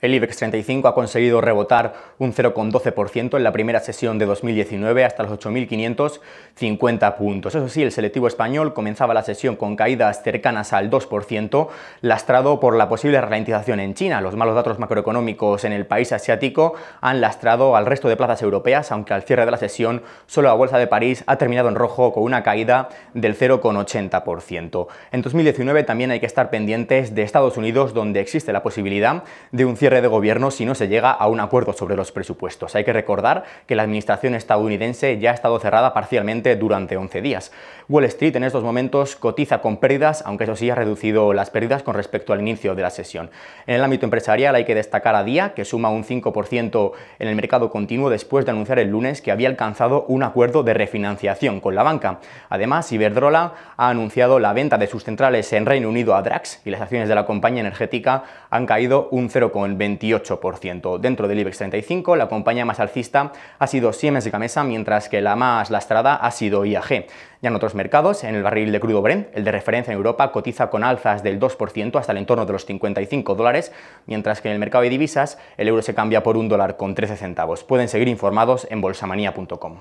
El IBEX 35 ha conseguido rebotar un 0,12% en la primera sesión de 2019 hasta los 8.550 puntos. Eso sí, el selectivo español comenzaba la sesión con caídas cercanas al 2%, lastrado por la posible ralentización en China. Los malos datos macroeconómicos en el país asiático han lastrado al resto de plazas europeas, aunque al cierre de la sesión solo la Bolsa de París ha terminado en rojo con una caída del 0,80%. En 2019 también hay que estar pendientes de Estados Unidos, donde existe la posibilidad de un de gobierno si no se llega a un acuerdo sobre los presupuestos. Hay que recordar que la administración estadounidense ya ha estado cerrada parcialmente durante 11 días. Wall Street en estos momentos cotiza con pérdidas, aunque eso sí ha reducido las pérdidas con respecto al inicio de la sesión. En el ámbito empresarial hay que destacar a Día, que suma un 5% en el mercado continuo después de anunciar el lunes que había alcanzado un acuerdo de refinanciación con la banca. Además, Iberdrola ha anunciado la venta de sus centrales en Reino Unido a Drax y las acciones de la compañía energética han caído un 0,2%. 28%. Dentro del IBEX 35, la compañía más alcista ha sido Siemens Gamesa, mientras que la más lastrada ha sido IAG. Ya en otros mercados, en el barril de crudo Brent, el de referencia en Europa, cotiza con alzas del 2% hasta el entorno de los 55 dólares, mientras que en el mercado de divisas el euro se cambia por un dólar con 13 centavos. Pueden seguir informados en bolsamanía.com.